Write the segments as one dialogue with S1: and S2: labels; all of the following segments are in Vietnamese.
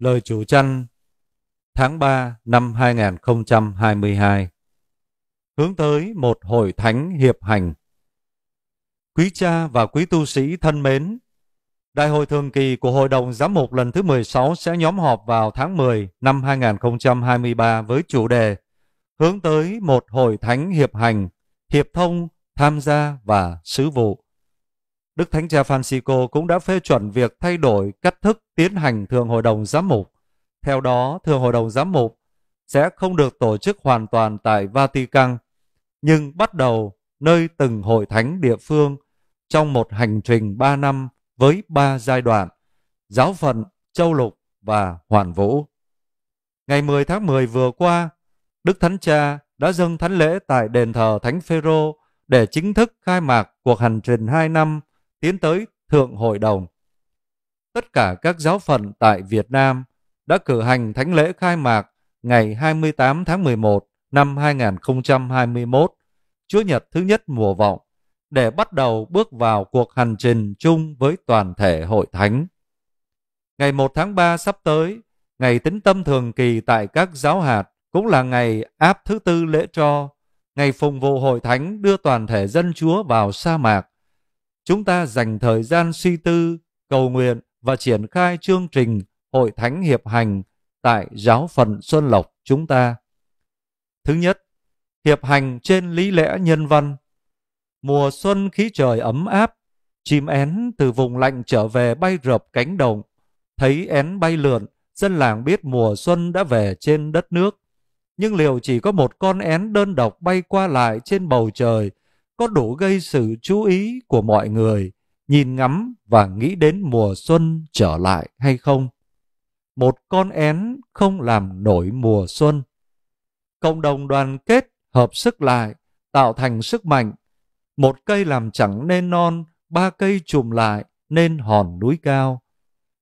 S1: Lời chủ chăn tháng 3 năm 2022 Hướng tới một hội thánh hiệp hành Quý cha và quý tu sĩ thân mến, Đại hội thường kỳ của Hội đồng Giám mục lần thứ 16 sẽ nhóm họp vào tháng 10 năm 2023 với chủ đề hướng tới một hội thánh hiệp hành, hiệp thông, tham gia và sứ vụ. Đức Thánh Cha Francisco cũng đã phê chuẩn việc thay đổi cách thức tiến hành Thường Hội đồng Giám mục. Theo đó, Thường Hội đồng Giám mục sẽ không được tổ chức hoàn toàn tại Vatican, nhưng bắt đầu nơi từng hội thánh địa phương trong một hành trình 3 năm với 3 giai đoạn, giáo phận, châu lục và hoàn vũ. Ngày 10 tháng 10 vừa qua, Đức Thánh Cha đã dâng thánh lễ tại đền thờ Thánh Phêrô để chính thức khai mạc cuộc hành trình 2 năm tiến tới Thượng Hội đồng. Tất cả các giáo phận tại Việt Nam đã cử hành thánh lễ khai mạc ngày 28 tháng 11 năm 2021, Chúa Nhật thứ nhất mùa vọng, để bắt đầu bước vào cuộc hành trình chung với toàn thể hội thánh. Ngày 1 tháng 3 sắp tới, ngày tính tâm thường kỳ tại các giáo hạt cũng là ngày áp thứ tư lễ cho ngày phùng vụ hội thánh đưa toàn thể dân chúa vào sa mạc chúng ta dành thời gian suy tư, cầu nguyện và triển khai chương trình Hội Thánh Hiệp Hành tại giáo phận Xuân Lộc chúng ta. Thứ nhất, hiệp hành trên lý lẽ nhân văn. Mùa xuân khí trời ấm áp, chim én từ vùng lạnh trở về bay rợp cánh đồng. Thấy én bay lượn, dân làng biết mùa xuân đã về trên đất nước. Nhưng liệu chỉ có một con én đơn độc bay qua lại trên bầu trời có đủ gây sự chú ý của mọi người nhìn ngắm và nghĩ đến mùa xuân trở lại hay không. Một con én không làm nổi mùa xuân. Cộng đồng đoàn kết hợp sức lại, tạo thành sức mạnh. Một cây làm chẳng nên non, ba cây chùm lại nên hòn núi cao.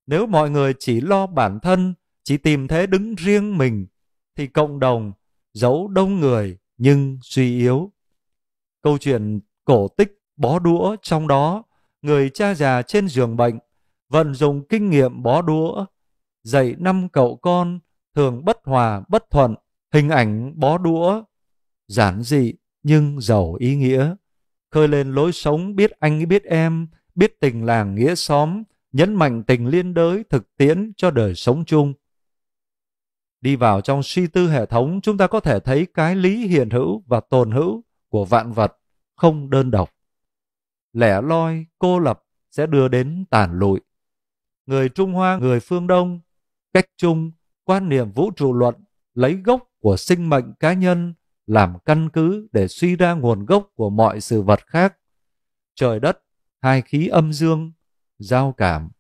S1: Nếu mọi người chỉ lo bản thân, chỉ tìm thế đứng riêng mình, thì cộng đồng, giấu đông người nhưng suy yếu Câu chuyện cổ tích bó đũa trong đó người cha già trên giường bệnh vận dụng kinh nghiệm bó đũa dạy năm cậu con thường bất hòa bất thuận hình ảnh bó đũa giản dị nhưng giàu ý nghĩa khơi lên lối sống biết anh biết em biết tình làng nghĩa xóm nhấn mạnh tình liên đới thực tiễn cho đời sống chung đi vào trong suy tư hệ thống chúng ta có thể thấy cái lý hiện hữu và tồn hữu của vạn vật không đơn độc. Lẻ loi, cô lập sẽ đưa đến tàn lụi. Người Trung Hoa, người phương Đông, cách chung, quan niệm vũ trụ luận lấy gốc của sinh mệnh cá nhân làm căn cứ để suy ra nguồn gốc của mọi sự vật khác. Trời đất, hai khí âm dương, giao cảm.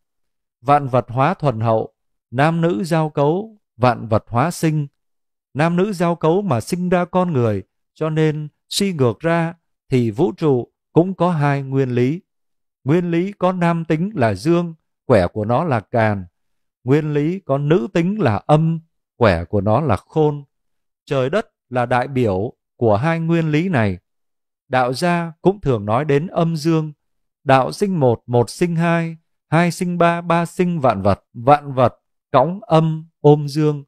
S1: Vạn vật hóa thuần hậu, nam nữ giao cấu, vạn vật hóa sinh. Nam nữ giao cấu mà sinh ra con người, cho nên suy ngược ra thì vũ trụ cũng có hai nguyên lý. Nguyên lý có nam tính là dương, quẻ của nó là càn. Nguyên lý có nữ tính là âm, quẻ của nó là khôn. Trời đất là đại biểu của hai nguyên lý này. Đạo gia cũng thường nói đến âm dương. Đạo sinh một, một sinh hai, hai sinh ba, ba sinh vạn vật, vạn vật, cõng âm, ôm dương.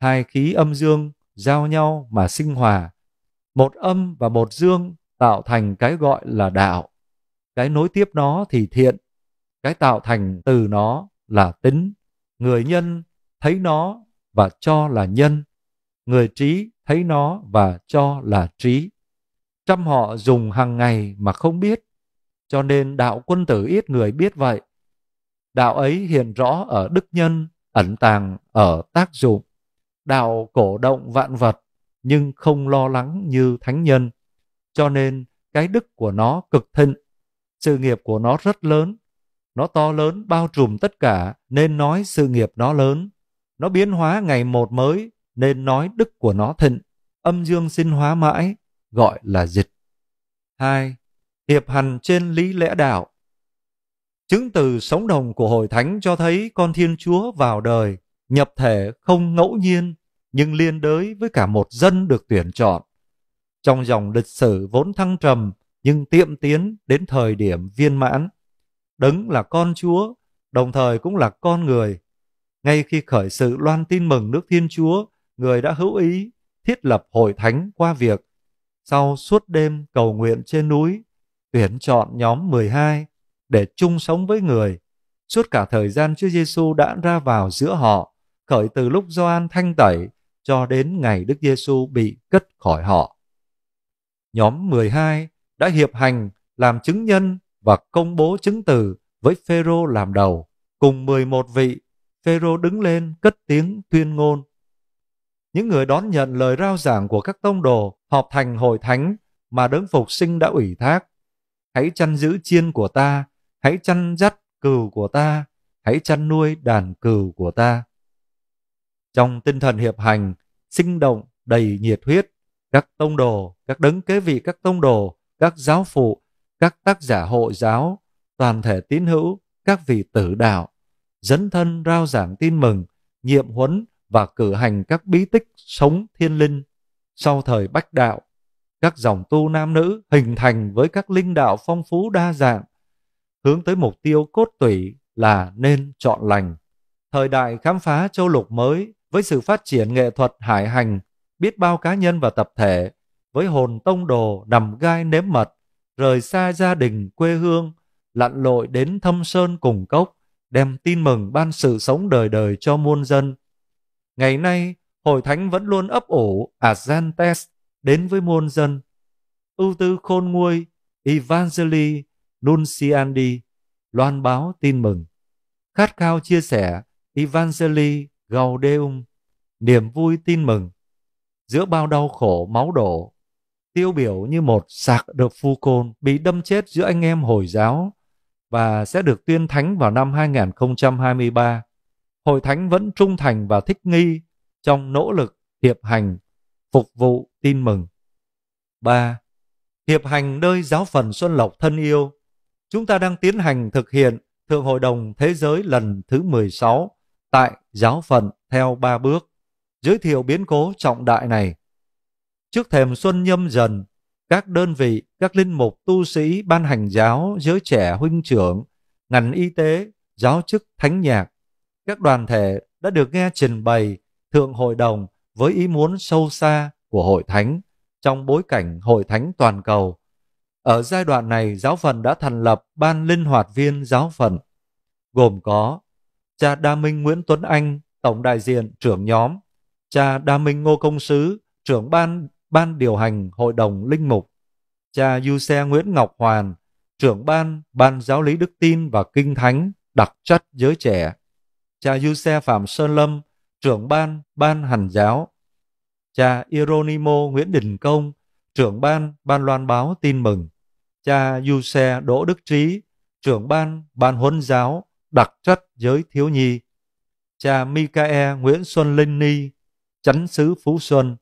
S1: Hai khí âm dương giao nhau mà sinh hòa một âm và một dương tạo thành cái gọi là đạo cái nối tiếp nó thì thiện cái tạo thành từ nó là tính người nhân thấy nó và cho là nhân người trí thấy nó và cho là trí trăm họ dùng hàng ngày mà không biết cho nên đạo quân tử ít người biết vậy đạo ấy hiện rõ ở đức nhân ẩn tàng ở tác dụng đạo cổ động vạn vật nhưng không lo lắng như thánh nhân. Cho nên cái đức của nó cực thịnh, sự nghiệp của nó rất lớn, nó to lớn bao trùm tất cả nên nói sự nghiệp nó lớn. Nó biến hóa ngày một mới nên nói đức của nó thịnh, âm dương sinh hóa mãi, gọi là dịch. 2. Hiệp hành trên lý lẽ đạo Chứng từ sống đồng của Hội Thánh cho thấy con Thiên Chúa vào đời, nhập thể không ngẫu nhiên nhưng liên đới với cả một dân được tuyển chọn. Trong dòng lịch sử vốn thăng trầm nhưng tiệm tiến đến thời điểm viên mãn, đấng là con Chúa, đồng thời cũng là con người. Ngay khi khởi sự loan tin mừng nước Thiên Chúa, người đã hữu ý thiết lập hội thánh qua việc sau suốt đêm cầu nguyện trên núi, tuyển chọn nhóm 12 để chung sống với người. Suốt cả thời gian Chúa Giêsu đã ra vào giữa họ, khởi từ lúc Gioan thanh tẩy cho đến ngày Đức Giêsu bị cất khỏi họ. Nhóm 12 đã hiệp hành làm chứng nhân và công bố chứng từ với Phêrô làm đầu, cùng 11 vị, Phêrô đứng lên cất tiếng tuyên ngôn. Những người đón nhận lời rao giảng của các tông đồ họp thành hội thánh mà đấng phục sinh đã ủy thác. Hãy chăn giữ chiên của ta, hãy chăn dắt cừu của ta, hãy chăn nuôi đàn cừu của ta. Trong tinh thần hiệp hành, sinh động, đầy nhiệt huyết, các tông đồ, các đấng kế vị các tông đồ, các giáo phụ, các tác giả hộ giáo, toàn thể tín hữu, các vị tử đạo, dẫn thân rao giảng tin mừng, nhiệm huấn và cử hành các bí tích sống thiên linh. Sau thời bách đạo, các dòng tu nam nữ hình thành với các linh đạo phong phú đa dạng, hướng tới mục tiêu cốt tủy là nên chọn lành. Thời đại khám phá châu lục mới với sự phát triển nghệ thuật hải hành, biết bao cá nhân và tập thể, với hồn tông đồ nằm gai nếm mật, rời xa gia đình quê hương, lặn lội đến thâm sơn cùng cốc, đem tin mừng ban sự sống đời đời cho muôn dân. Ngày nay, Hội Thánh vẫn luôn ấp ủ Argentes đến với muôn dân. Ưu tư khôn nguôi, Evangeli Nunciandi, loan báo tin mừng. Khát khao chia sẻ Evangeli Gaudeum, niềm vui tin mừng. Giữa bao đau khổ máu đổ, tiêu biểu như một sạc được phu côn bị đâm chết giữa anh em Hồi giáo và sẽ được tuyên thánh vào năm 2023. Hội thánh vẫn trung thành và thích nghi trong nỗ lực hiệp hành, phục vụ tin mừng. 3. Hiệp hành nơi giáo phần Xuân Lộc thân yêu. Chúng ta đang tiến hành thực hiện Thượng Hội đồng Thế giới lần thứ 16 tại giáo phận theo ba bước, giới thiệu biến cố trọng đại này. Trước thềm xuân nhâm dần, các đơn vị, các linh mục tu sĩ, ban hành giáo, giới trẻ huynh trưởng, ngành y tế, giáo chức thánh nhạc, các đoàn thể đã được nghe trình bày thượng hội đồng với ý muốn sâu xa của hội thánh trong bối cảnh hội thánh toàn cầu. Ở giai đoạn này, giáo phận đã thành lập ban linh hoạt viên giáo phận, gồm có cha Đa Minh Nguyễn Tuấn Anh, tổng đại diện trưởng nhóm, cha Đa Minh Ngô Công Sứ, trưởng ban ban điều hành hội đồng linh mục, cha Du Xe Nguyễn Ngọc Hoàn, trưởng ban ban giáo lý đức tin và kinh thánh đặc trách giới trẻ, cha Du Xe Phạm Sơn Lâm, trưởng ban ban hành giáo, cha Ironimo Nguyễn Đình Công, trưởng ban ban loan báo tin mừng, cha Du Xe Đỗ Đức Trí, trưởng ban ban huấn giáo đặc trách giới thiếu nhi. Cha Mikae Nguyễn Xuân Linh Ni, chánh xứ Phú Xuân.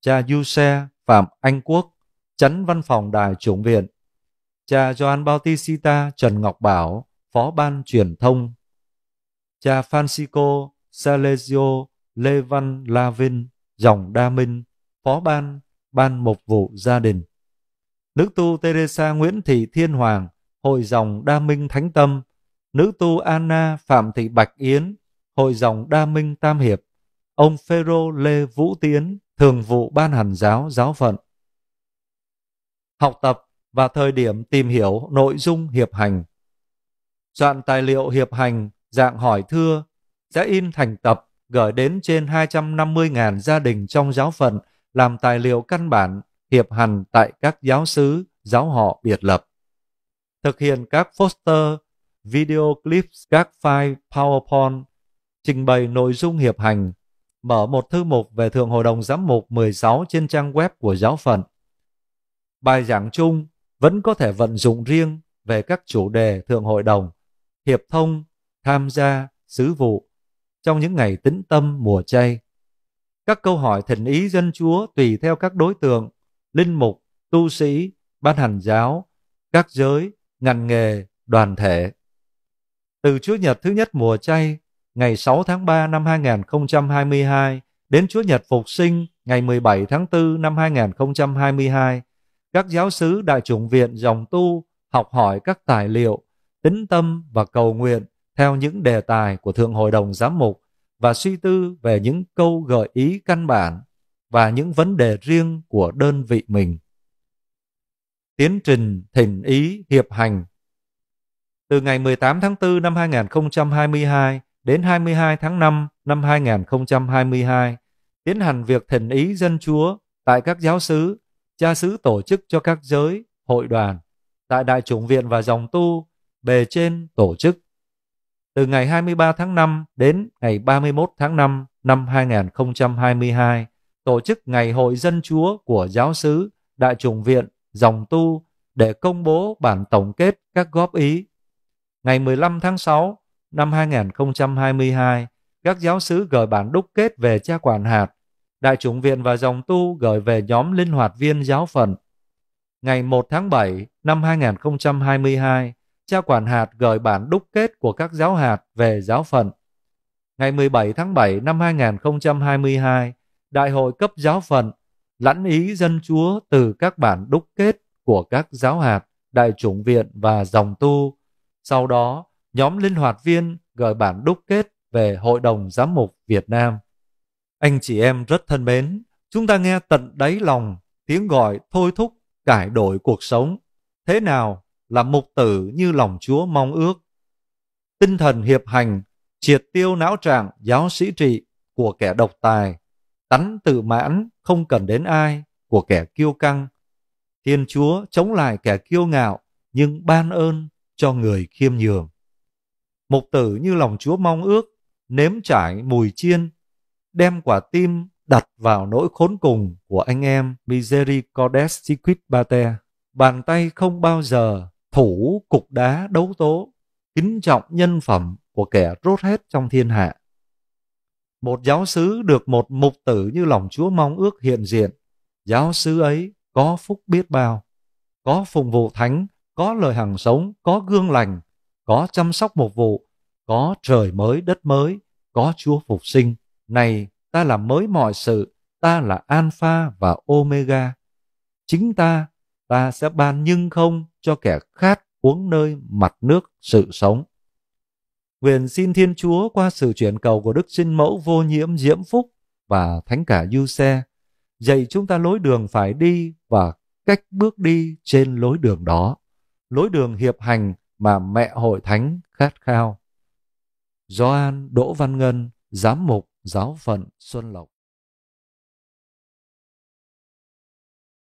S1: Cha Du Xe Phạm Anh Quốc, chánh văn phòng đài trưởng viện. Cha Joan Bautista Trần Ngọc Bảo, phó ban truyền thông. Cha Francisco Salesio Lê Văn La Vinh, dòng Đa Minh, phó ban, ban mục vụ gia đình. Nữ tu Teresa Nguyễn Thị Thiên Hoàng, hội dòng Đa Minh Thánh Tâm, nữ tu Anna Phạm Thị Bạch Yến, hội dòng Đa Minh Tam Hiệp, ông Phêrô Lê Vũ Tiến, thường vụ ban hành giáo giáo phận. Học tập và thời điểm tìm hiểu nội dung hiệp hành. Soạn tài liệu hiệp hành dạng hỏi thưa sẽ in thành tập gửi đến trên 250.000 gia đình trong giáo phận làm tài liệu căn bản hiệp hành tại các giáo sứ giáo họ biệt lập. Thực hiện các poster video clip, các file PowerPoint, trình bày nội dung hiệp hành, mở một thư mục về Thượng Hội đồng Giám mục 16 trên trang web của giáo phận. Bài giảng chung vẫn có thể vận dụng riêng về các chủ đề Thượng Hội đồng, hiệp thông, tham gia, sứ vụ trong những ngày tĩnh tâm mùa chay. Các câu hỏi thỉnh ý dân chúa tùy theo các đối tượng, linh mục, tu sĩ, ban hành giáo, các giới, ngành nghề, đoàn thể từ Chúa Nhật thứ nhất mùa chay ngày 6 tháng 3 năm 2022 đến Chúa Nhật Phục sinh ngày 17 tháng 4 năm 2022, các giáo sứ đại chủng viện dòng tu học hỏi các tài liệu, tính tâm và cầu nguyện theo những đề tài của Thượng Hội đồng Giám mục và suy tư về những câu gợi ý căn bản và những vấn đề riêng của đơn vị mình. Tiến trình thỉnh ý hiệp hành từ ngày 18 tháng 4 năm 2022 đến 22 tháng 5 năm 2022, tiến hành việc thỉnh ý dân chúa tại các giáo sứ, cha sứ tổ chức cho các giới, hội đoàn, tại đại chủng viện và dòng tu, bề trên tổ chức. Từ ngày 23 tháng 5 đến ngày 31 tháng 5 năm 2022, tổ chức Ngày hội dân chúa của giáo sứ, đại chủng viện, dòng tu để công bố bản tổng kết các góp ý ngày 15 tháng 6 năm 2022, các giáo sứ gửi bản đúc kết về cha quản hạt. Đại chủng viện và dòng tu gửi về nhóm linh hoạt viên giáo phận. Ngày 1 tháng 7 năm 2022, cha quản hạt gửi bản đúc kết của các giáo hạt về giáo phận. Ngày 17 tháng 7 năm 2022, Đại hội cấp giáo phận lãnh ý dân chúa từ các bản đúc kết của các giáo hạt, đại chủng viện và dòng tu sau đó, nhóm linh hoạt viên gửi bản đúc kết về Hội đồng Giám mục Việt Nam. Anh chị em rất thân mến, chúng ta nghe tận đáy lòng tiếng gọi thôi thúc cải đổi cuộc sống. Thế nào là mục tử như lòng Chúa mong ước? Tinh thần hiệp hành, triệt tiêu não trạng giáo sĩ trị của kẻ độc tài, tánh tự mãn không cần đến ai của kẻ kiêu căng. Thiên Chúa chống lại kẻ kiêu ngạo nhưng ban ơn cho người khiêm nhường. Mục tử như lòng Chúa mong ước, nếm trải mùi chiên, đem quả tim đặt vào nỗi khốn cùng của anh em Misericordes Siquit Bate. Bàn tay không bao giờ thủ cục đá đấu tố, kính trọng nhân phẩm của kẻ rốt hết trong thiên hạ. Một giáo sứ được một mục tử như lòng Chúa mong ước hiện diện, giáo sứ ấy có phúc biết bao, có phụng vụ thánh có lời hằng sống, có gương lành, có chăm sóc một vụ, có trời mới đất mới, có Chúa phục sinh. Này, ta là mới mọi sự, ta là Alpha và Omega. Chính ta, ta sẽ ban nhưng không cho kẻ khát uống nơi mặt nước sự sống. Nguyện xin Thiên Chúa qua sự chuyển cầu của Đức Sinh Mẫu Vô Nhiễm Diễm Phúc và Thánh Cả Du Xe, dạy chúng ta lối đường phải đi và cách bước đi trên lối đường đó lối đường hiệp hành mà mẹ hội thánh khát khao. Gioan Đỗ Văn Ngân, giám mục giáo phận Xuân Lộc